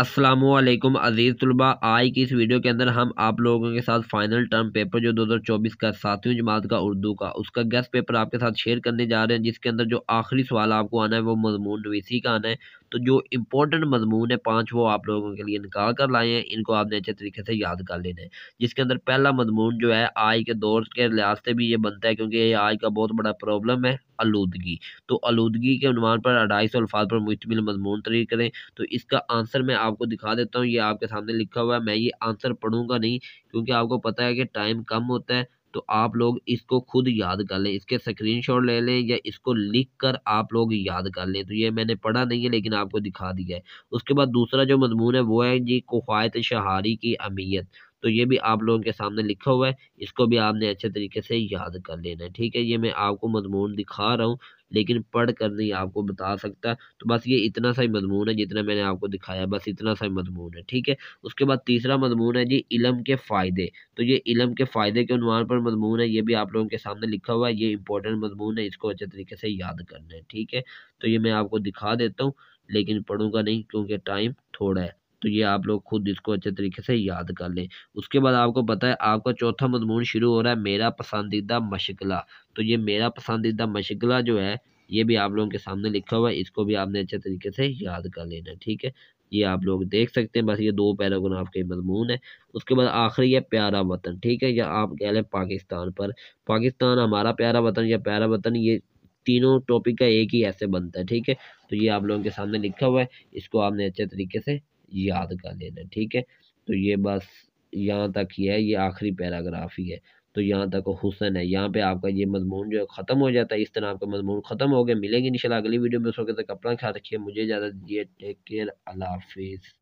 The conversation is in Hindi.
असलम अज़ीज़ तलबा आज की इस वीडियो के अंदर हम आप लोगों के साथ फाइनल टर्म पेपर जो 2024 का सातवीं जमात का उर्दू का उसका गेस्ट पेपर आपके साथ शेयर करने जा रहे हैं जिसके अंदर जो आखिरी सवाल आपको आना है वो मजमून नवीसी का आना है तो जो इंपॉर्टेंट मजमून है पाँच वो आप लोगों के लिए निकाल कर लाए हैं इनको आपने अच्छे तरीके से याद कर लेना है जिसके अंदर पहला मजमून जो है आज के दौर के लिहाज से भी ये बनता है क्योंकि ये आज का बहुत बड़ा प्रॉब्लम है आलूदगी तो आलूदगी के अनुमान पर अढ़ाई सौ अल्फाज पर मुश्तमिल मजमून तरीर करें तो इसका आंसर मैं आपको दिखा देता हूँ ये आपके सामने लिखा हुआ है मैं ये आंसर पढ़ूंगा नहीं क्योंकि आपको पता है कि टाइम कम होता है तो आप लोग इसको खुद याद कर लें इसके स्क्रीनशॉट ले लें या इसको लिख कर आप लोग याद कर लें तो ये मैंने पढ़ा नहीं है लेकिन आपको दिखा दिया है उसके बाद दूसरा जो मजमून है वो है जी कोहायत शहारी की अमीयत तो ये भी आप लोगों के सामने लिखा हुआ है इसको भी आपने अच्छे तरीके से याद कर लेना है ठीक है ये मैं आपको मजमून दिखा रहा हूँ लेकिन पढ़ कर नहीं आपको बता सकता तो बस ये इतना सा ही मजमून है जितना मैंने आपको दिखाया बस इतना सा ही मजमून है ठीक है उसके बाद तीसरा मजमून है जी इलम के फ़ायदे तो ये इलम के फ़ायदे के उनवान पर मजमून है ये भी आप लोगों के सामने लिखा हुआ है ये इंपॉर्टेंट मजमून है इसको अच्छे तरीके से याद करना है ठीक है तो ये मैं आपको दिखा देता हूँ लेकिन पढ़ूंगा नहीं क्योंकि टाइम थोड़ा है तो ये आप लोग खुद इसको अच्छे तरीके से याद कर लें उसके बाद आपको पता है आपका चौथा मजमून शुरू हो रहा है मेरा पसंदीदा मशगला तो ये मेरा पसंदीदा मशगला जो है ये भी आप लोगों के सामने लिखा हुआ है इसको भी आपने अच्छे तरीके से याद कर लेना ठीक है ये आप लोग देख सकते हैं बस ये दो पैराग्राफ के मजमून है उसके बाद आखिरी है प्यारा वतन ठीक है या आप कह लें पाकिस्तान पर पाकिस्तान हमारा प्यारा वतन या प्यारा वतन ये तीनों टॉपिक का एक ही ऐसे बनता है ठीक है तो ये आप लोगों के सामने लिखा हुआ है इसको आपने अच्छे तरीके से याद कर लेना ठीक है तो ये बस यहाँ तक ही है ये आखिरी पैराग्राफ ही है तो यहाँ तक हुसन है यहाँ पे आपका ये मजमून जो है ख़त्म हो जाता है इस तरह आपका मजमून ख़त्म हो गया मिलेंगे इंशाल्लाह अगली वीडियो में सो के तक अपना ख्याल रखिए मुझे ज्यादा दिए टेक केयर अल्लाह हाफिज़